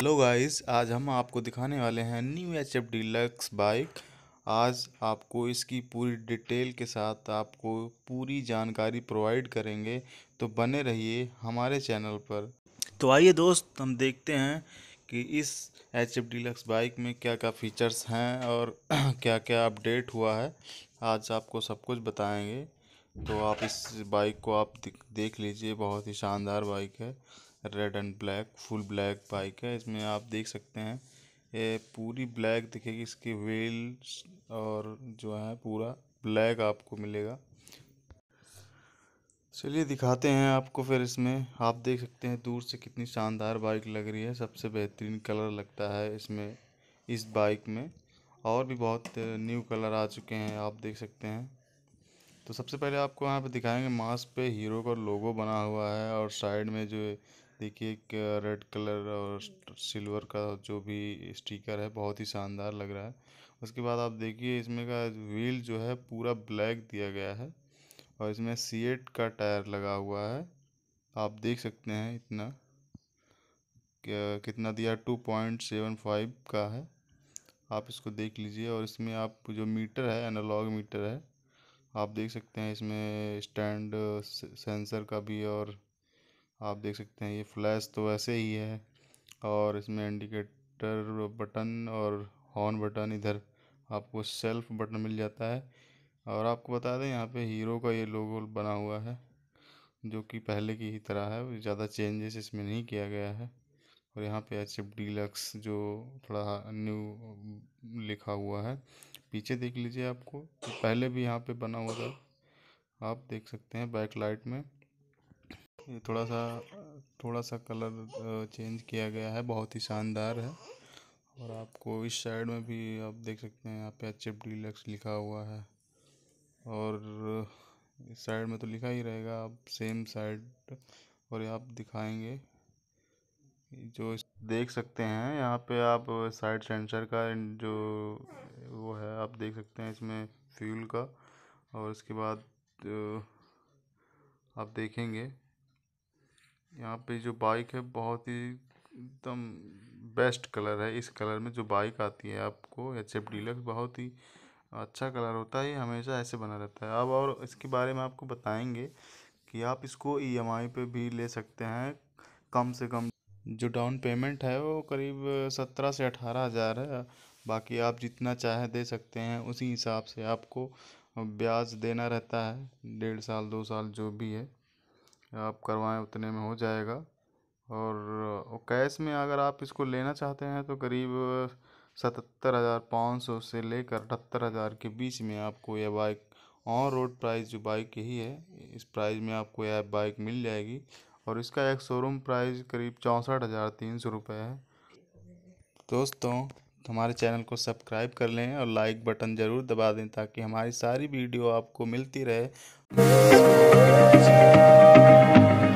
hello guys आज हम आपको दिखाने वाले हैं new H F deluxe bike आज आपको इसकी पूरी डिटेल के साथ आपको पूरी जानकारी प्रोवाइड करेंगे तो बने रहिए हमारे चैनल पर तो आइए दोस्त हम देखते हैं कि इस एच एफ डीलक्स बाइक में क्या क्या फीचर्स हैं और क्या क्या अपडेट हुआ है आज आपको सब कुछ बताएंगे तो आप इस बाइक को आप देख लीजिए बहुत ही शानदार बाइक है red and black full black bike है इसमें आप देख सकते हैं ये पूरी ब्लैक दिखेगी इसकी व्हील्स और जो है पूरा ब्लैक आपको मिलेगा चलिए दिखाते हैं आपको फिर इसमें आप देख सकते हैं दूर से कितनी शानदार बाइक लग रही है सबसे बेहतरीन कलर लगता है इसमें इस बाइक में और भी बहुत न्यू कलर आ चुके हैं आप देख सकते हैं तो सबसे पहले आपको यहाँ पे दिखाएंगे मास्क पे हीरो का लोगो बना हुआ है और साइड में जो देखिए एक रेड कलर और सिल्वर का जो भी स्टिकर है बहुत ही शानदार लग रहा है उसके बाद आप देखिए इसमें का व्हील जो है पूरा ब्लैक दिया गया है और इसमें सीएट का टायर लगा हुआ है आप देख सकते हैं इतना कितना दिया टू पॉइंट सेवन फाइव का है आप इसको देख लीजिए और इसमें आप जो मीटर है एनालॉग मीटर है आप देख सकते हैं इसमें स्टैंड सेंसर का भी और आप देख सकते हैं ये फ्लैश तो वैसे ही है और इसमें इंडिकेटर बटन और हॉर्न बटन इधर आपको सेल्फ बटन मिल जाता है और आपको बता दें यहाँ पे हीरो का ये लोगो बना हुआ है जो कि पहले की ही तरह है ज़्यादा चेंजेस इसमें नहीं किया गया है और यहाँ पे एच एफ डीलक्स जो थोड़ा न्यू लिखा हुआ है पीछे देख लीजिए आपको पहले भी यहाँ पे बना हुआ था आप देख सकते हैं बैक लाइट में ये थोड़ा सा थोड़ा सा कलर चेंज किया गया है बहुत ही शानदार है और आपको इस साइड में भी आप देख सकते हैं यहाँ पे एच एफ डिलक्स लिखा हुआ है और इस साइड में तो लिखा ही रहेगा आप सेम साइड और आप दिखाएंगे जो देख सकते हैं यहाँ पे आप साइड सेंसर का जो वो है आप देख सकते हैं इसमें फ्यूल का और इसके बाद आप देखेंगे यहाँ पे जो बाइक है बहुत ही एकदम बेस्ट कलर है इस कलर में जो बाइक आती है आपको एच एफ डीलक्स बहुत ही अच्छा कलर होता है ये हमेशा ऐसे बना रहता है अब और इसके बारे में आपको बताएंगे कि आप इसको ई एम आई पर भी ले सकते हैं कम से कम जो डाउन पेमेंट है वो करीब सत्रह से अठारह हज़ार है बाकी आप जितना चाहे दे सकते हैं उसी हिसाब से आपको ब्याज देना रहता है डेढ़ साल दो साल जो भी है आप करवाएं उतने में हो जाएगा और कैश में अगर आप इसको लेना चाहते हैं तो करीब सतहत्तर हज़ार पाँच सौ से लेकर अठहत्तर हज़ार के बीच में आपको यह बाइक ऑन रोड प्राइस जो बाइक ही है इस प्राइस में आपको यह बाइक मिल जाएगी और इसका एक शोरूम प्राइस करीब चौंसठ हज़ार तीन सौ रुपये है दोस्तों हमारे चैनल को सब्सक्राइब कर लें और लाइक बटन ज़रूर दबा दें ताकि हमारी सारी वीडियो आपको मिलती रहे